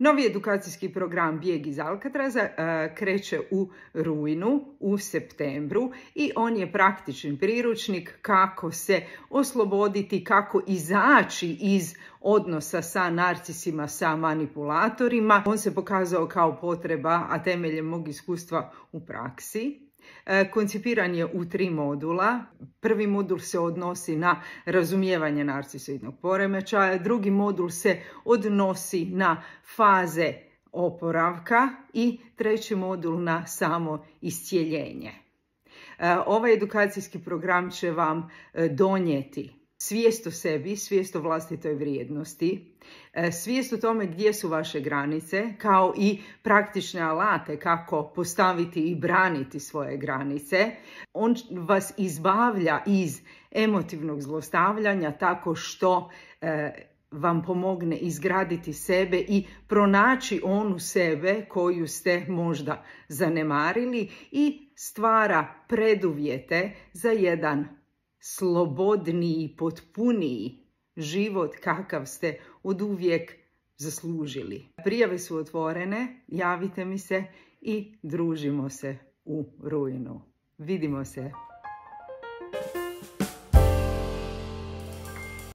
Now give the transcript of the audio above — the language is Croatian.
Novi edukacijski program Bijeg iz Alcatraza e, kreće u rujnu, u septembru i on je praktični priručnik kako se osloboditi, kako izaći iz odnosa sa narcisima, sa manipulatorima. On se pokazao kao potreba, a temeljem mog iskustva u praksi, E, koncipiran je u tri modula. Prvi modul se odnosi na razumijevanje narcisoidnog poremećaja, drugi modul se odnosi na faze oporavka i treći modul na samo iscijeljenje. E, ovaj edukacijski program će vam e, donijeti svijest o sebi, svijest o vlastitoj vrijednosti, e, svijest o tome gdje su vaše granice, kao i praktične alate kako postaviti i braniti svoje granice. On vas izbavlja iz emotivnog zlostavljanja tako što e, vam pomogne izgraditi sebe i pronaći onu sebe koju ste možda zanemarili i stvara preduvjete za jedan slobodniji, potpuniji život kakav ste od uvijek zaslužili. Prijave su otvorene, javite mi se i družimo se u rujnu. Vidimo se!